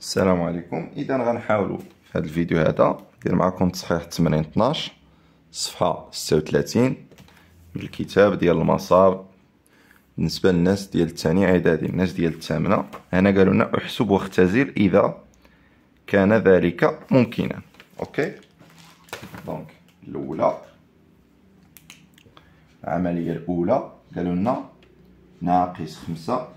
السلام عليكم اذا غنحاولوا في هذا الفيديو هذا ندير معكم تصحيح التمرين 12 صفحه 36 من الكتاب ديال المسار بالنسبه للناس ديال الثاني اعدادي الناس ديال الثامنه هنا قالوا لنا احسب واختزل اذا كان ذلك ممكنا اوكي دونك الاولى العمليه الاولى قالوا لنا ناقص خمسة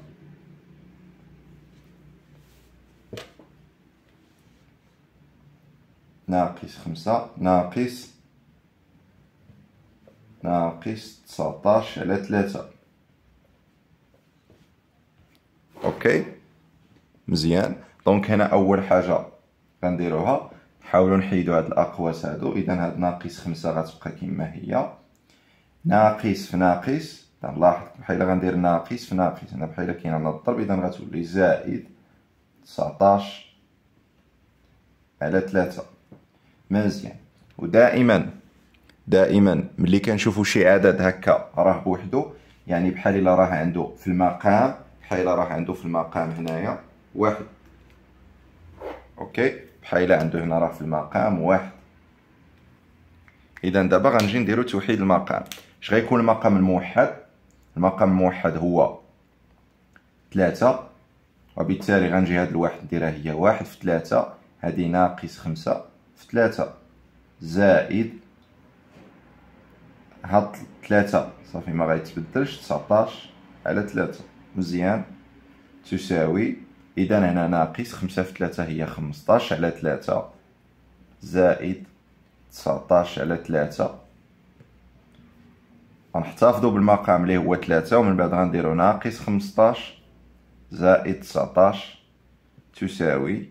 ناقص خمسة ناقص ناقص تسعتاش على ثلاثة اوكي مزيان دونك هنا اول حاجة غنديروها نحاولو نحيدو هاد الاقواس هادو اذا هاد ناقص خمسة غتبقى كما هي ناقص في ناقص نلاحظ بحال غندير ناقص في ناقص هنا بحال كاين على الضرب اذا غتولي زائد تسعتاش على ثلاثة مزيان يعني. ودائما دائما ملي كنشوفوا شي عدد هكا راه بوحدو يعني بحال الا راه عنده في المقام بحال الا راه عنده في المقام هنايا واحد اوكي بحال الا عنده هنا راه في المقام واحد اذا دابا غنجي نديرو توحيد المقام اش غيكون المقام الموحد المقام الموحد هو ثلاثة وبالتالي غنجي هاد الواحد نديرها هي واحد في ثلاثة هادي ناقص خمسة في ثلاثة زائد هاد ثلاثة صافي ما غيتبدلش تسعطاش على ثلاثة مزيان تساوي إذا هنا ناقص خمسة في ثلاثة هي خمسطاش على ثلاثة زائد تسعطاش على ثلاثة غنحتافضو بالمقام اللي هو ثلاثة ومن بعد غنديرو ناقص خمسطاش زائد تسعطاش تساوي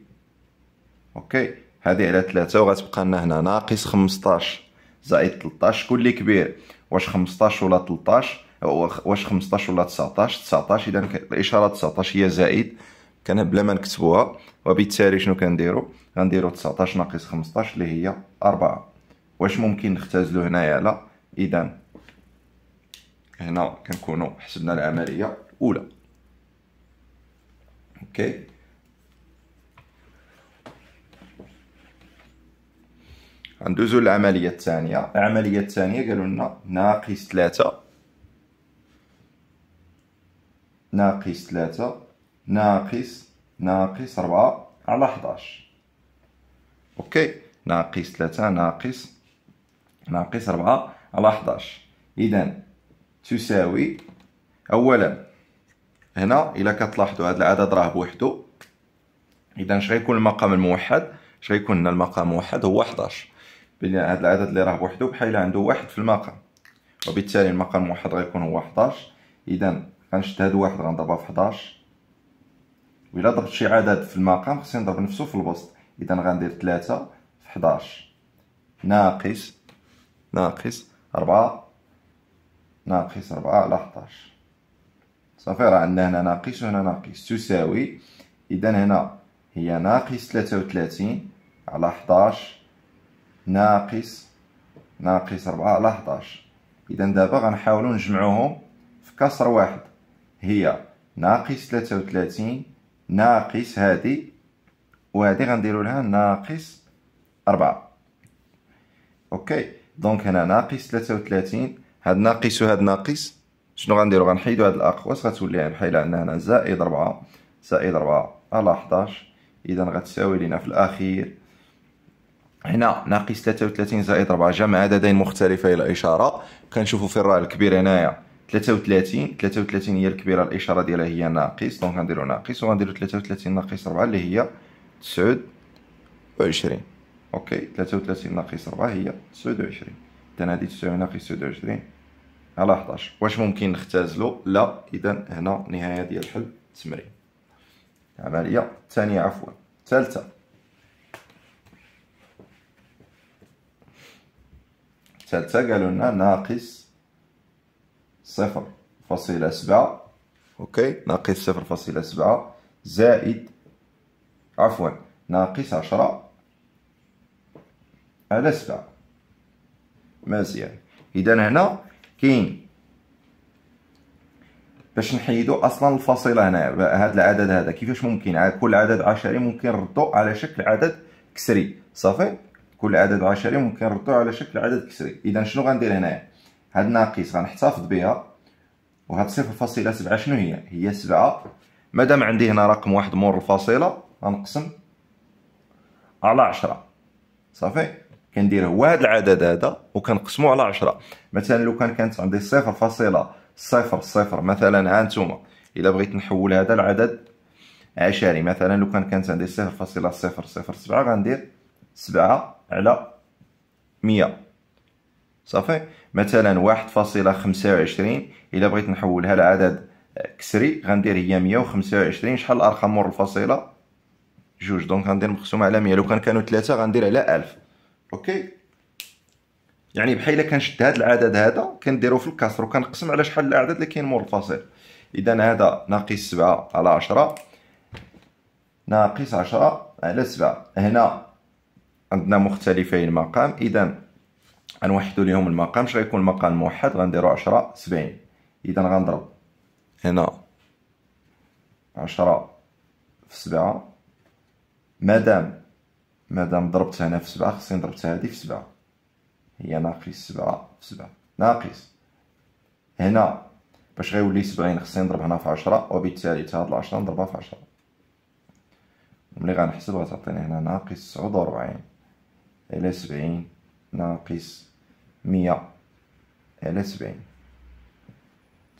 اوكي هذه على 3 وغتبقى لنا هنا ناقص 15 زائد 13 كل كبير واش 15 ولا 13 واش 15 ولا 19 19 اذا الاشاره 19 هي زائد كان بلا ما نكتبوها وبالتالي شنو كنديروا غنديروا 19 ناقص 15 اللي هي 4 واش ممكن نختزلو هنايا لا اذا هنا كنكونوا حسبنا العمليه الاولى اوكي okay. غندوزو للعمليه الثانيه العمليه الثانيه قالوا لنا ناقص ثلاثة ناقص ثلاثة ناقص ناقص ربعة على حداش اوكي ناقص ثلاثة ناقص ناقص أربعة على حداش اذا تساوي اولا هنا الا كتلاحظوا هذا العدد راه بوحدو اذا اش غيكون المقام الموحد اش غيكون هنا المقام الموحد هو حداش بلي هاد العدد اللي راه بوحدو بحال عنده واحد في المقام وبالتالي المقام الموحد غيكون هو 11 اذا غنشد هاد واحد غنضربها في 11 وإلا ضربت شي عدد في المقام خصني نضرب نفسه في الوسط اذا غندير 3 في 11 ناقص ناقص 4 ناقص 4 على 11 صافي راه عندنا هنا ناقص وهنا ناقص تساوي اذا هنا هي ناقص 33 على 11 ناقص ناقص 4 على 11 اذا دابا غنحاولوا نجمعوهم في كسر واحد هي ناقص 33 ناقص هذه وهذه غنديروا لها ناقص 4 اوكي دونك هنا ناقص 33 هاد ناقص وهاد ناقص شنو غنديرو غنحيدو هاد الاقواس غتولي بحال عندنا هنا زائد 4 زائد 4 على 11 اذا غتساوي لينا في الاخير هنا ناقص 33 زائد 4 جمع عددين مختلفين الاشاره كنشوفوا في الرأي الكبير هنايا 33 33 هي الكبيره الاشاره ديالها هي ناقص دونك غنديرو ناقص وغنديرو 33 ناقص 4 اللي هي 29 اوكي 33 ناقص 4 هي 29 اذا هادي 9 ناقص 29 على 11 واش ممكن نختازلو لا اذا هنا نهايه ديال الحل التمرين العمليه الثانيه عفوا الثالثه ثلاثه قالوا لنا ناقص صفر فاصلة سبعة أوكي ناقص صفر فاصلة سبعة زائد عفوا ناقص عشرة على سبعة مزيان إذا هنا كاين باش نحيدو اصلا الفاصله هنا هذا العدد هذا كيفاش ممكن كل عدد عشري ممكن نردو على شكل عدد كسري صافي كل عدد عشري ممكن نردوه على شكل عدد كسري اذا شنو غندير هنايا هاد ناقص غنحتفظ بها وهاد صفر فاصلة سبعة شنو هي هي سبعة مادام عندي هنا رقم واحد مور الفاصله غنقسم على عشرة صافي كندير هو هاد العدد هذا وكنقسمو على عشرة مثلا لو كان كانت عندي صفر فاصله صفر صفر مثلا ها نتوما الا بغيت نحول هذا العدد عشري مثلا لو كان كانت عندي صفر فاصله صفر صفر سبعة غندير سبعة على 100 صافي مثلا واحد فاصلة خمسة وعشرين إلا بغيت نحولها لعدد كسري غندير هي مية وخمسة وعشرين شحال الأرقام مور الفاصلة جوج دونك غندير مقسومة على مية لو كان كانوا ثلاثة غندير على ألف أوكي يعني بحال الا كنشد هاد العدد هذا كنديرو في الكسر وكنقسم على شحال الأعداد اللي كاين مور الفاصل إذا هذا ناقص سبعة على عشرة ناقص عشرة على سبعة هنا عندنا مختلفين المقام اذا غنوحدو ليهم المقام اش غيكون المقام الموحد غنديرو عشرة سبعين اذا غنضرب هنا عشرة في سبعة مادام مادام ضربت هنا في سبعة خصني ضربت هادي في سبعة هي ناقص سبعة في سبعة ناقص هنا باش غيولي سبعين خصني نضرب هنا في عشرة وبالتالي تهاد العشرة نضربها في عشرة ملي غنحسب غتعطيني هنا ناقص تسعود وربعين على سبعين ناقص مية على سبعين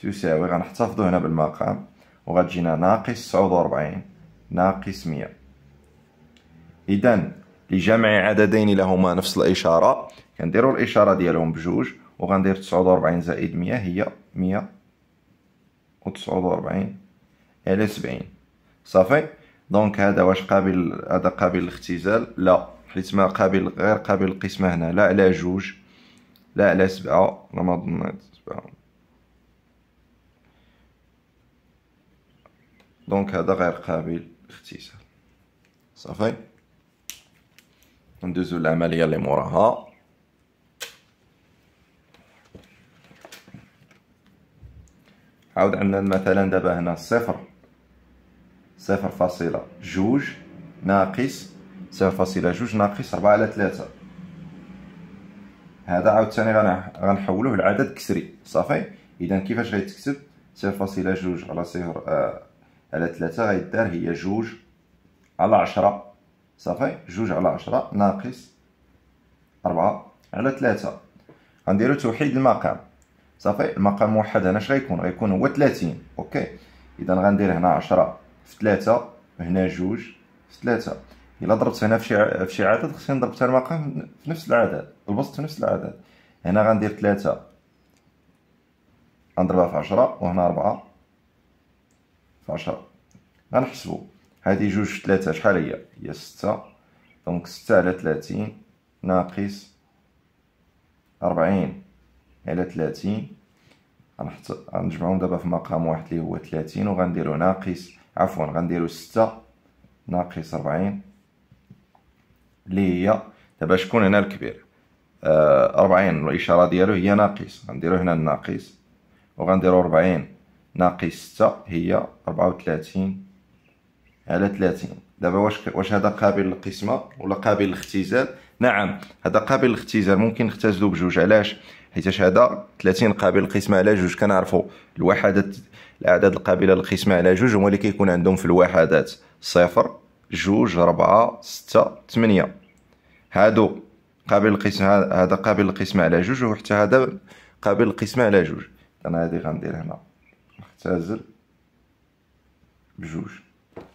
تساوي غنحتفظو هنا بالمقام وغتجينا ناقص تسعود وربعين ناقص مية إذا لجمع عددين لهما نفس الإشارة كنديرو الإشارة ديالهم بجوج وغندير تسعود وربعين زائد مية هي مية وتسعود وربعين على سبعين صافي دونك هذا واش قابل هذا قابل للاختزال لا حيت ما قابل غير قابل القسمه هنا لا على جوج لا على سبعة لا ما ظنيت سبعة دونك هذا غير قابل اختصار صافي ندوزو للعمليه اللي موراها عاود عندنا مثلا دابا هنا صفر صفر فاصلة جوج ناقص 0.2 ناقص 4 على 3 هذا عاوتاني غنحولوه لعدد كسري صافي اذا كيفاش غيتكتب 0.2 على 0 آه على 3 غيدار هي جوج على 10 صافي جوج على 10 ناقص 4 على 3 غنديرو توحيد المقام صافي المقام موحد هنا اش غيكون غيكون هو 30 اوكي اذا غندير هنا 10 في 3 هنا جوج في 3 الا ضربت هنا في شي في شي عدد خصني نضرب حتى المقام في نفس العدد الوسط في نفس العدد هنا غندير 3 غنضربها في عشرة وهنا ربعة في عشرة غنحسبو هادي جوج في 3 شحال هي هي ستة دونك ستة على 30 ناقص ربعين على 30 غنحط غنجمعهم دابا في مقام واحد اللي هو 30 وغنديروا ناقص عفوا غنديرو ستة ناقص ربعين اللي هي دابا شكون هنا الكبير آه الاشاره ديالو هي ناقص غنديرو هنا الناقص وغنديرو أربعين ناقص ستة هي وثلاثين على ثلاثين دابا واش واش هذا قابل للقسمه ولا قابل للاختزال نعم هذا قابل للاختزال ممكن نختزلو بجوج علاش حيت هذا 30 قابل للقسمه على جوج كنعرفو الوحدات الاعداد القابله للقسمه على جوج هما اللي كيكون عندهم في الوحدات صفر جوج ربعة ستة ثمانية هادو قابل القسم هذا قابل للقسم على جوج وحتى هذا قابل للقسم على جوج انا هادي غندير هنا نختزل بجوج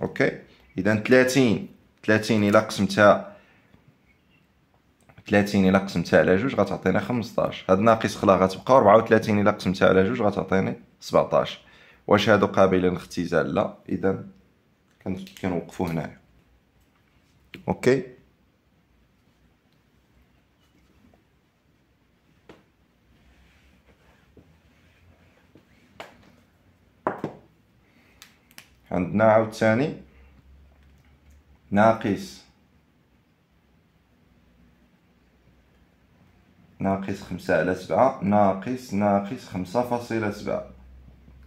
اوكي اذا تلاتين تلاتين الى قسمتها تلاتين الى قسمتها على جوج غتعطينا خمسطاش هاد ناقص خلا غتبقى ربعة تلاتين الى قسمتها على جوج غتعطيني سبعطاش واش هادو قابلين للاختزال لا اذا كنوقفو هنايا اوكي عندنا عاوتاني ناقص ناقص خمسة على سبعة ناقص ناقص خمسة فاصلة سبعة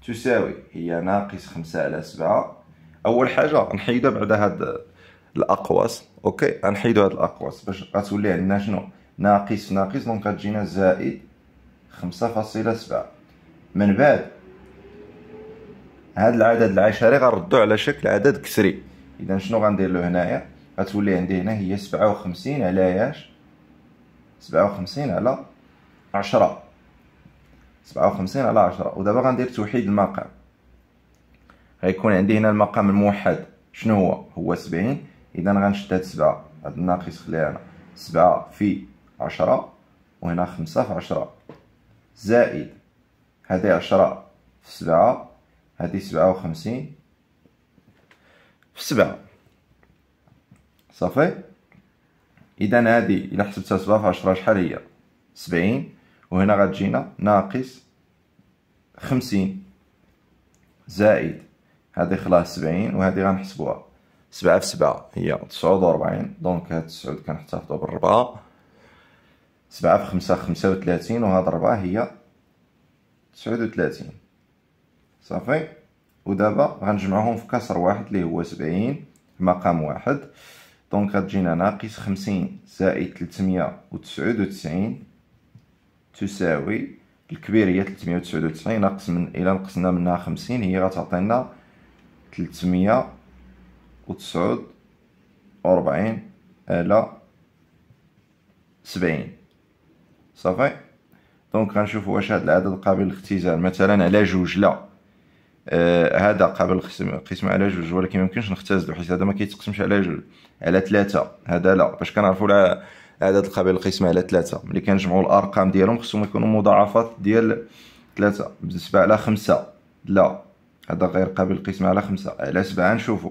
تساوي هي ناقص خمسة على سبعة أول حاجة نحيدها بعد هاد الاقواس اوكي غنحيدو هاد الاقواس باش غتولي عندنا شنو ناقص ناقص دونك غتجينا زائد خمسة فاصلة سبعة من بعد هاد العدد العشري غنردو على شكل عدد كسري اذا شنو غندير له هنايا غتولي عندي هنا هي سبعة وخمسين على ياش سبعة وخمسين على عشرة سبعة وخمسين على عشرة ودابا غندير توحيد المقام غيكون عندي هنا المقام الموحد شنو هو هو سبعين اذا غنشد هاد سبعة هاد الناقص خليها هنا سبعة في عشرة وهنا خمسة في عشرة زائد هادي عشرة في سبعة هادي سبعة وخمسين في سبعة صافي اذا هادي إلا حسبتها سبعة في عشرة شحال هي سبعين وهنا غتجينا ناقص خمسين زائد هادي خلاص سبعين وهادي غنحسبوها سبعة في سبعة هي تسعود وربعين دونك هاد تسعود كنحتافضو بالربعة سبعة في خمسة خمسة وثلاثين وهاد ربعة هي تسعود وثلاثين صافي ودابا غنجمعهم في كسر واحد اللي هو سبعين في مقام واحد دونك غتجينا ناقص خمسين زائد تلتمية وتسعود وتسعين تساوي الكبير هي تلتمية وتسعود وتسعين ناقص من إلا نقصنا منها خمسين هي غتعطينا تلتمية وتسعود وربعين على سبعين صافي دونك غنشوفو واش هاد العدد قابل للاختزال مثلا على جوج لا آه هذا قابل للقسم على جوج ولكن ما نختزلو حيت هذا ما كيتقسمش على جوج على ثلاثة هذا لا باش كنعرفو العدد قابل للقسم على ثلاثة ملي كنجمعو الارقام ديالهم خصهم يكونوا مضاعفات ديال ثلاثة بالنسبة على خمسة لا هذا غير قابل للقسم على خمسة على سبعة نشوفو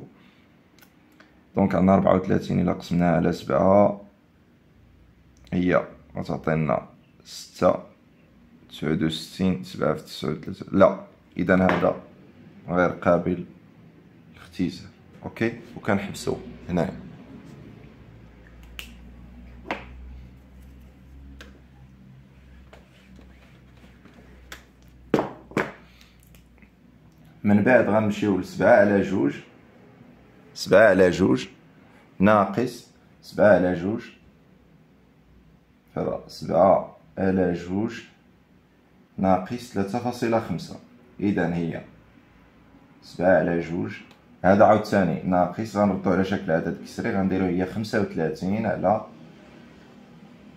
دونك عندنا ربعة وثلاثين إلا قسمناها على سبعة هي غتعطينا ستة تسعود وستين سبعة في تسعود وثلاثة لا إذا هذا غير قابل للاختزال أوكي وكنحبسو هنايا من بعد غنمشيو لسبعة على جوج سبعة على جوج ناقص سبعة على جوج هذا سبعة على جوج ناقص ثلاثة فاصلة خمسة إذا هي سبعة على جوج هذا عاوتاني ناقص غنردو على شكل عدد كسري غنديرو هي خمسة وثلاثين على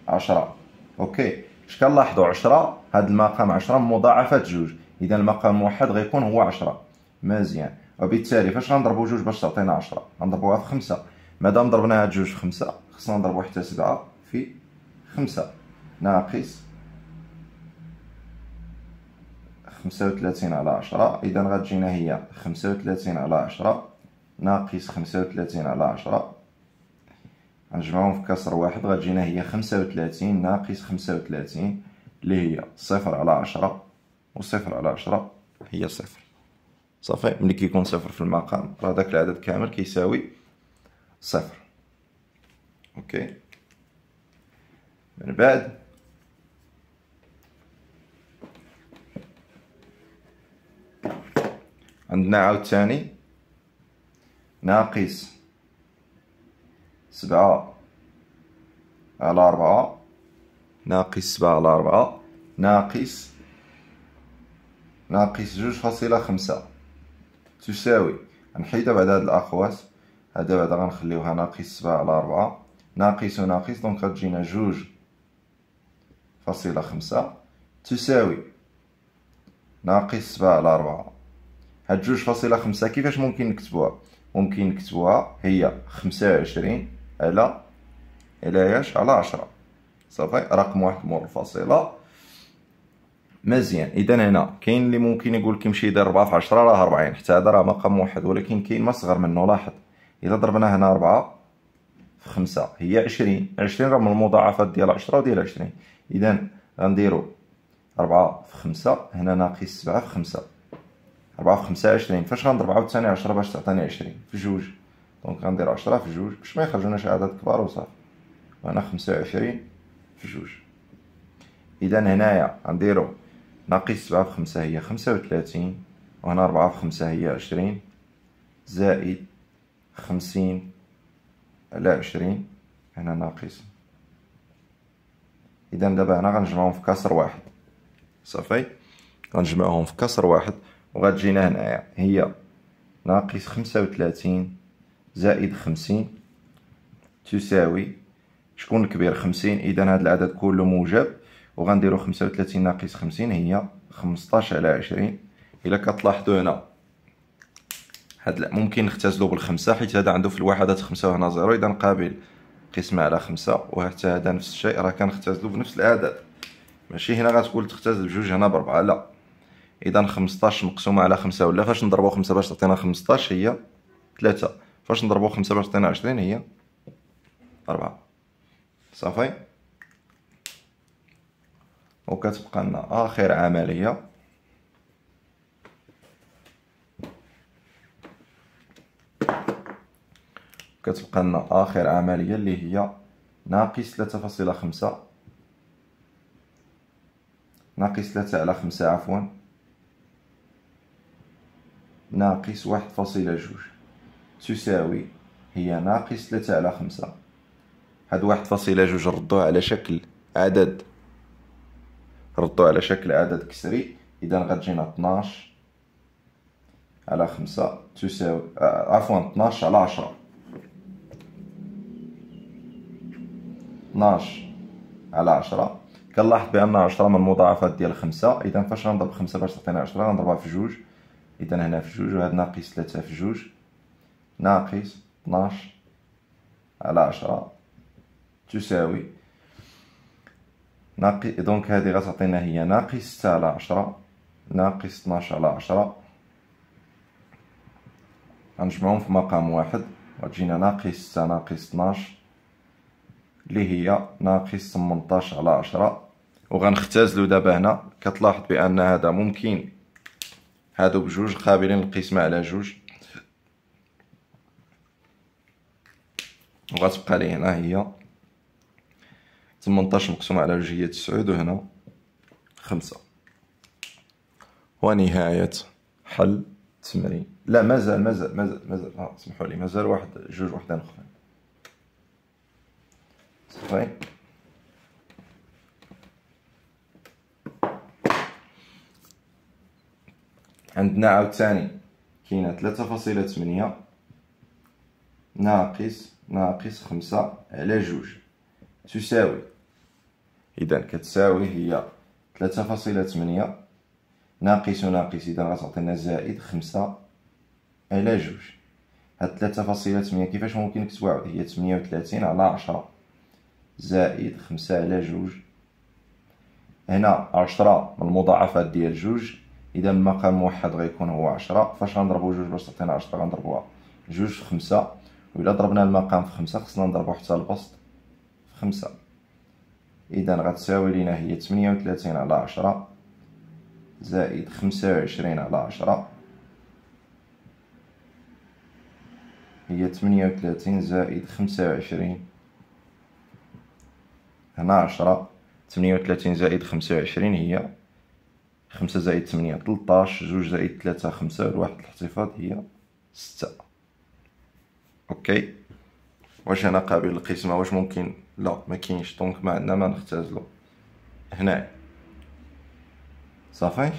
عشرة أوكي اش كنلاحظو عشرة هاد المقام عشرة مضاعفة جوج إذا المقام واحد غيكون هو عشرة مزيان وبالتالي فاش غنضربو جوج باش تعطينا عشرة غنضربوها في خمسة مادام هاد جوج في خمسة خصنا نضربو حتى سبعة في خمسة ناقص خمسة وثلاثين على عشرة إذا غتجينا هي خمسة وثلاثين على عشرة ناقص خمسة وثلاثين على عشرة غنجمعوهم في كسر واحد غتجينا هي خمسة وثلاثين ناقص خمسة وثلاثين اللي هي صفر على عشرة وصفر على عشرة هي صفر صافي ملي كيكون صفر في المقام راه داك العدد كامل كيساوي صفر اوكي من بعد عندنا عاوتاني ناقص سبعة على أربعة ناقص سبعة على أربعة ناقص ناقص جوج فاصلة خمسة تساوي نحيدها بعد هاد الاقواس هذا بعدا غنخليوها ناقص سبعة على ربعة ناقص وناقص دونك غتجينا جوج فاصلة خمسة تساوي ناقص سبعة على ربعة هاد جوج فاصلة خمسة كيفاش ممكن نكتبوها ممكن نكتبوها هي خمسة على على ياش على عشرة صافي رقم واحد مور الفاصلة مزيان اذا هنا كاين اللي ممكن يقول لك يمشي يدير 4 في 10 راه 40 يعني. حتى هذا راه رقم واحد ولكن كاين ما صغر منه لاحظ اذا ضربنا هنا 4 في 5 هي 20 20 راه من المضاعفات ديال 10 وديال 20 اذا غنديروا 4 في 5 هنا ناقص 7 في 5 4 في 5 20 فاش غنضرب عاوتاني 10 باش تعطيني 20 في جوج دونك غندير 10 في جوج باش ما يخرجوناش عدد كبار وصافي وهنا 25 في جوج اذا هنايا غنديروا ناقص سبعة في خمسة هي خمسة وثلاثين وهنا أربعة في خمسة هي عشرين زائد خمسين على عشرين هنا ناقص إذا دابا هنا غنجمعهم في كسر واحد صافي غنجمعهم في كسر واحد وغتجينا هنايا هي ناقص خمسة وثلاثين زائد خمسين تساوي شكون كبير خمسين إذا هاد العدد كله موجب وغنديرو خمسة ناقص خمسين هي خمسطاش على عشرين الا كتلاحظوا هنا هاد لا ممكن نختزلو بالخمسة حيت هذا عنده في الوحدات خمسة وهنا زيرو اذا قابل قسمة على خمسة وحتى هذا نفس الشيء راه كنختزلو بنفس العدد ماشي هنا غتقول تختزل بجوج هنا بربعة لا اذا خمسطاش مقسومة على خمسة ولا فاش نضربو خمسة باش تعطينا خمسطاش هي ثلاثة فاش نضربو خمسة باش تعطينا عشرين هي أربعة صافي وكتبقى لنا اخر عمليه كتبقى لنا اخر عمليه اللي هي ناقص 3.5 ناقص 3 على 5 عفوا ناقص 1.2 تساوي هي ناقص 3 على 5 هاد 1.2 ردوها على شكل عدد ردوا على شكل عدد كسري اذا غتجينا 12 على 5 تساوي آه، عفوا 12 على 10 12 على 10 كنلاحظ بان 10 من المضاعفات ديال 5 اذا فاش غنضرب 5 باش تعطينا 10 غنضربها في جوج اذا هنا في جوج وهاد ناقص 3 في جوج ناقص 12 على 10 تساوي ناقي دونك هذه غتعطينا هي ناقص 6 على 10 ناقص 12 على 10 غنجمعهم في مقام واحد وتجينا ناقص 6 ناقص 12 اللي هي ناقص 18 على 10 وغنختازلو دابا هنا كتلاحظ بان هذا ممكن هادو بجوج قابلين للقسمه على جوج وغتبقى لي هنا هي 18 مقسومة على هي تسعود وهنا خمسة ونهاية حل التمرين لا مازال مازال مازال مازال آه اسمحوا لي مازال واحد جوج وحدان اخرين صافي عندنا عاوتاني كاينه ثلاثة فاصلة ثمانية ناقص ناقص خمسة على جوج تساوي اذا كتساوي هي 3.8 ناقص ناقص اذا غتعطينا زائد 5 على جوج هاد 3.8 كيفاش ممكن نكتبوها عاود هي 38 على 10 زائد 5 على جوج هنا 10 من المضاعفات ديال جوج اذا المقام الموحد غيكون هو 10 فاش غنضربو جوج باش تعطينا 10 غنضربوها جوج في 5 و الا ضربنا المقام في 5 خصنا نضربو حتى البسط في 5 إذا غتساوي لينا هي تمنية وثلاثين على عشرة زائد خمسة وعشرين على عشرة هي تمنية وثلاثين زائد خمسة وعشرين هنا عشرة تمنية وثلاثين زائد خمسة وعشرين هي خمسة زائد تمنية تلتاش جوج زائد تلاتة خمسة الواحد الاحتفاظ هي ستة أوكي واش أنا قابل القسمة واش ممكن لا ما كاينش دونك ما عندنا ما نختازلو هنا صافي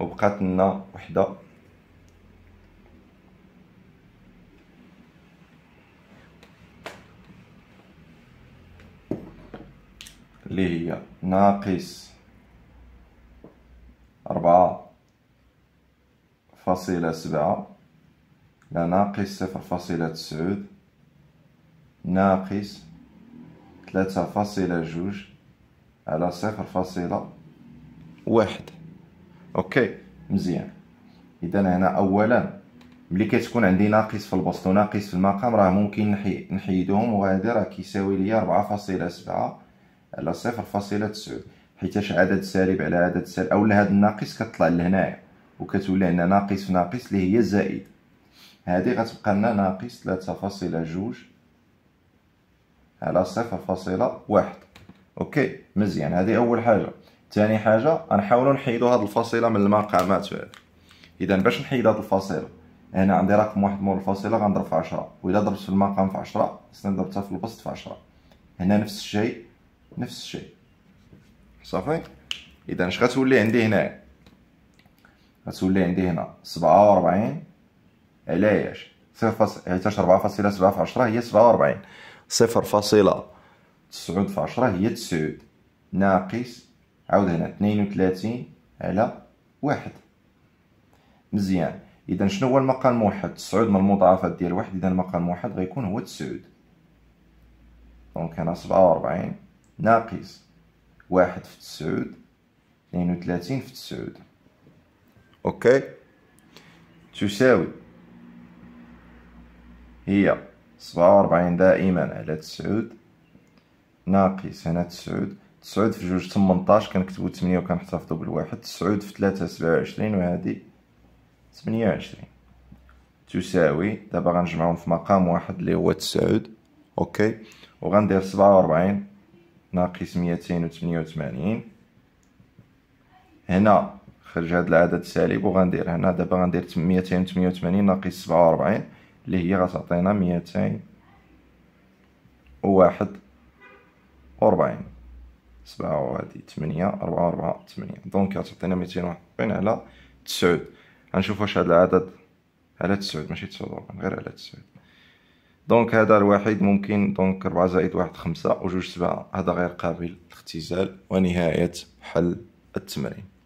وبقات لنا وحده اللي هي ناقص أربعة فاصلة سبعة لا ناقص صفر فاصلة تسعود ناقص ثلاثة فاصلة جوج على صفر فاصلة واحد اوكي مزيان اذا هنا اولا ملي كتكون عندي ناقص في البسط وناقص في المقام راه ممكن نحي... نحيدهم وهذا راه كيساوي ليا ربعة فاصلة سبعة على صفر فاصلة تسعود حيتاش عدد سالب على عدد سالب اولا هاد الناقص كطلع لهنايا وكتولي عندنا ناقص في ناقص اللي هي زائد هادي غتبقى لنا ناقص ثلاثة فاصلة جوج على صفر فاصلة واحد اوكي مزيان هذه اول حاجه ثاني حاجه غنحاولوا نحيدوا هذه الفاصله من المقامات ماتو اذا باش نحيد هذه الفاصله هنا عندي رقم واحد مول الفاصله غنضرب في 10 واذا ضربت في المقام في 10 خصني نضرب في البسط في 10 هنا نفس الشيء نفس الشيء صافي اذا اش غتولي عندي هنا غتولي عندي هنا 47 علاش 0.14 في 10 هي 47 صفر فاصلة تسعود في عشرة هي تسعود ناقص عاود هنا اثنين وثلاثين على واحد مزيان اذا شنو هو المقام الموحد تسعود من المضاعفات ديال واحد اذا المقام الموحد غيكون هو تسعود دونك هنا سبعة وأربعين ناقص واحد في تسعود اثنين وثلاثين في تسعود اوكي تساوي هي سبعة وربعين دائما على تسعود ناقص هنا تسعود تسعود في جوج تمنطاش كنكتبو تمنية وكنحتفظو بالواحد تسعود في تلاتة سبعة وعشرين وهادي تمنية وعشرين تساوي دابا غنجمعهم في مقام واحد اللي هو تسعود اوكي وغندير سبعة ربعين ناقص ميتين و وثمانين هنا خرج هاد العدد سالب وغندير هنا دابا غندير ميتين و وثمانين ناقص سبعة ربعين اللي هي غتعطينا ميتين وواحد وربعين سبعة وهادي تمنية ربعة وربعة تمنية دونك غتعطينا ميتين واحد وين على تسعود غنشوف واش هاد العدد على تسعود ماشي تسعود ربعين غير على تسعود دونك هذا الواحد ممكن دونك ربعة زائد واحد خمسة وجوج سبعة هذا غير قابل للاختزال ونهاية حل التمرين